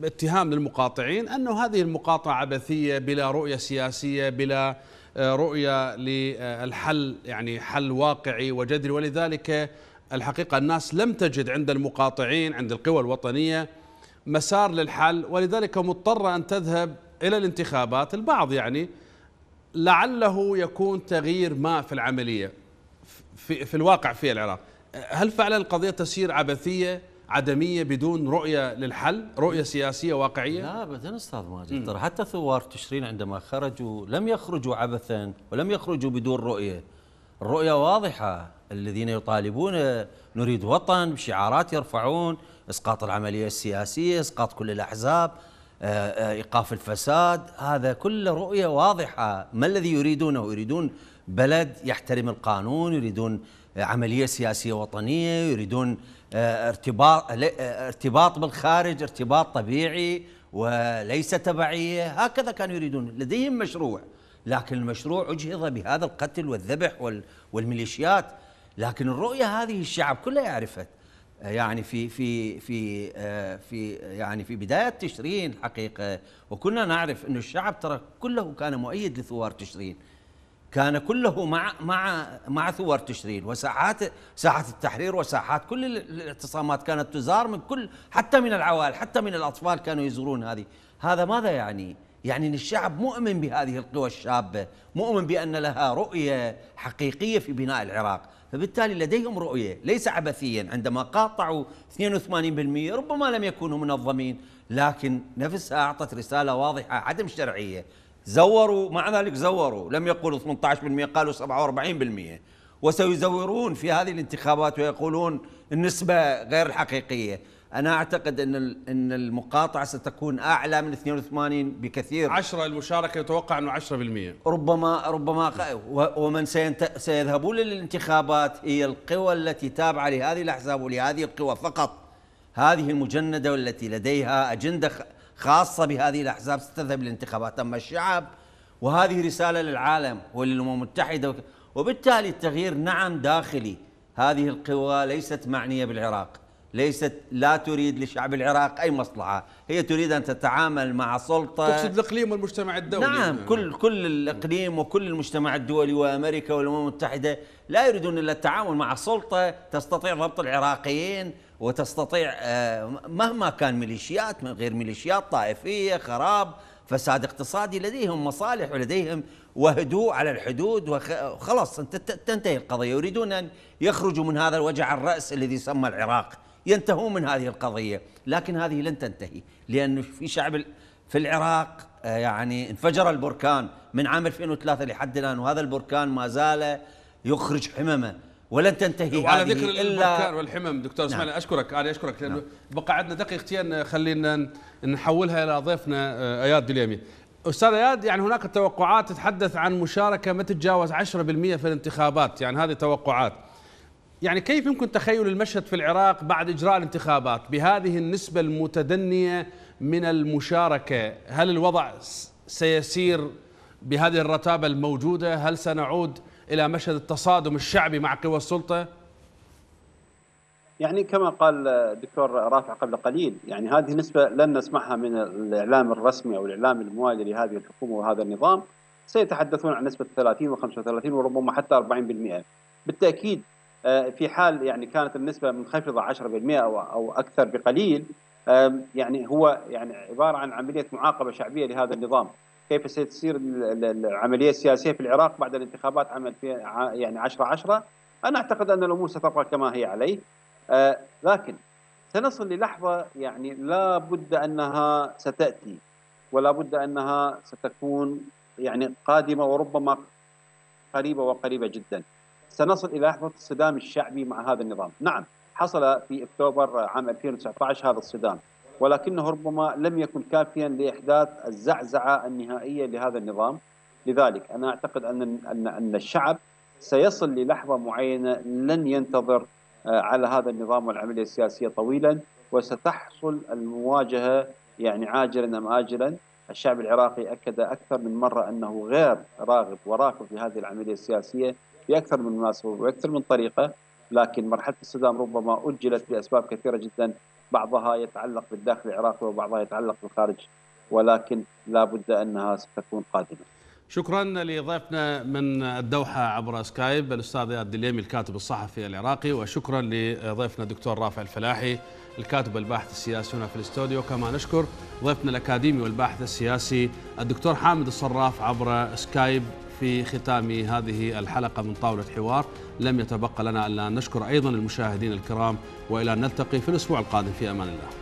Speaker 1: اتهام للمقاطعين أنه هذه المقاطعة عبثية بلا رؤية سياسية بلا آه، رؤية للحل يعني حل واقعي وجذري ولذلك الحقيقة الناس لم تجد عند المقاطعين عند القوى الوطنية مسار للحل ولذلك مضطرة أن تذهب إلى الانتخابات البعض يعني لعله يكون تغيير ما في العمليه في, في الواقع في العراق هل فعلا القضيه تسير عبثيه عدميه بدون رؤيه للحل رؤيه سياسيه واقعيه لا
Speaker 3: ابدا استاذ ماجد ترى حتى ثوار تشرين عندما خرجوا لم يخرجوا عبثا ولم يخرجوا بدون رؤيه الرؤيه واضحه الذين يطالبون نريد وطن بشعارات يرفعون اسقاط العمليه السياسيه اسقاط كل الاحزاب آه، آه، ايقاف الفساد هذا كله رؤيه واضحه ما الذي يريدونه يريدون بلد يحترم القانون يريدون عمليه سياسيه وطنيه يريدون آه، ارتباط ارتباط بالخارج ارتباط طبيعي وليس تبعيه هكذا كانوا يريدون لديهم مشروع لكن المشروع اجهض بهذا القتل والذبح والميليشيات لكن الرؤيه هذه الشعب كله يعرفها يعني في في في آه، في يعني في بدايه تشرين حقيقه وكنا نعرف انه الشعب ترى كله كان مؤيد لثوار تشرين كان كله مع مع مع ثوار تشرين وساحات ساحه التحرير وساحات كل الاعتصامات كانت تزار من كل حتى من العوائل حتى من الاطفال كانوا يزورون هذه هذا ماذا يعني؟ يعني ان الشعب مؤمن بهذه القوى الشابه، مؤمن بان لها رؤيه حقيقيه في بناء العراق، فبالتالي لديهم رؤية ليس عبثيا عندما قاطعوا 82% ربما لم يكونوا منظمين لكن نفسها أعطت رسالة واضحة عدم شرعية زوروا مع ذلك زوروا لم يقولوا 18% قالوا 47% وسيزورون في هذه الانتخابات ويقولون النسبة غير الحقيقية انا اعتقد ان ان المقاطعه ستكون اعلى من 82 بكثير 10 المشاركه يتوقع انه 10% ربما ربما ومن سيذهبون للانتخابات هي القوى التي تابعه لهذه الاحزاب ولهذه القوى فقط هذه المجنده والتي لديها اجنده خاصه بهذه الاحزاب ستذهب للانتخابات اما الشعب وهذه رساله للعالم وللامم المتحده وبالتالي التغيير نعم داخلي هذه القوى ليست معنيه بالعراق ليست لا تريد للشعب العراق أي مصلحة هي تريد أن تتعامل مع سلطة تقصد الإقليم والمجتمع الدولي نعم كل, كل الإقليم وكل المجتمع الدولي وأمريكا والأمم المتحدة لا يريدون إلا التعامل مع سلطة تستطيع ضبط العراقيين وتستطيع آه، مهما كان ميليشيات من غير ميليشيات طائفية خراب فساد اقتصادي لديهم مصالح ولديهم وهدوء على الحدود وخلاص تنتهي القضية يريدون أن يخرجوا من هذا الوجع الرأس الذي سمى العراق ينتهون من هذه القضية لكن هذه لن تنتهي لأن في شعب في العراق آه، يعني انفجر البركان من عام 2003 لحد الآن وهذا البركان ما زال يخرج حممه ولن تنتهي وعلى هذه ذكر البركان والحمم دكتور نعم. اسماعيل
Speaker 1: اشكرك انا اشكرك نعم. بقى عندنا دقيقتين آه، خلينا نحولها الى ضيفنا آه، اياد دليمي استاذ اياد يعني هناك توقعات تتحدث عن مشاركه ما تتجاوز 10% في الانتخابات يعني هذه توقعات يعني كيف يمكن تخيل المشهد في العراق بعد إجراء الانتخابات بهذه النسبة المتدنية من المشاركة هل الوضع سيسير بهذه الرتابة الموجودة هل سنعود إلى مشهد التصادم الشعبي مع قوى السلطة
Speaker 4: يعني كما قال الدكتور رافع قبل قليل يعني هذه نسبة لن نسمعها من الإعلام الرسمي أو الإعلام الموالي لهذه الحكومة وهذا النظام سيتحدثون عن نسبة 30 و35 وربما حتى 40% بالتأكيد آه، في حال يعني كانت النسبه منخفضه 10% او او اكثر بقليل آه، يعني هو يعني عباره عن عمليه معاقبه شعبيه لهذا النظام كيف ستصير العمليه السياسيه في العراق بعد الانتخابات عام يعني 10 10 انا اعتقد ان الامور ستبقى كما هي عليه آه، لكن سنصل للحظه يعني لا بد انها ستاتي ولا بد انها ستكون يعني قادمه وربما قريبه وقريبه جدا سنصل إلى لحظة الصدام الشعبي مع هذا النظام نعم حصل في أكتوبر عام 2019 هذا الصدام ولكنه ربما لم يكن كافيا لإحداث الزعزعة النهائية لهذا النظام لذلك أنا أعتقد أن, أن, أن الشعب سيصل للحظة معينة لن ينتظر آه، على هذا النظام والعملية السياسية طويلا وستحصل المواجهة يعني عاجلا أم آجلا الشعب العراقي أكد أكثر من مرة أنه غير راغب ورافض لهذه العملية السياسية باكثر من مناسبه وباكثر من طريقه لكن مرحله الصدام ربما اجلت لاسباب كثيره جدا بعضها يتعلق بالداخل العراقي وبعضها يتعلق بالخارج ولكن لا بد انها ستكون قادمه
Speaker 1: شكرا لضيفنا من الدوحة عبر سكايب الأستاذ إياد دليمي الكاتب الصحفي العراقي وشكرا لضيفنا الدكتور رافع الفلاحي الكاتب والباحث السياسي هنا في الاستوديو كما نشكر ضيفنا الأكاديمي والباحث السياسي الدكتور حامد الصراف عبر سكايب في ختام هذه الحلقة من طاولة حوار لم يتبقى لنا ألا أن نشكر أيضا المشاهدين الكرام وإلى أن نلتقي في الأسبوع القادم في أمان الله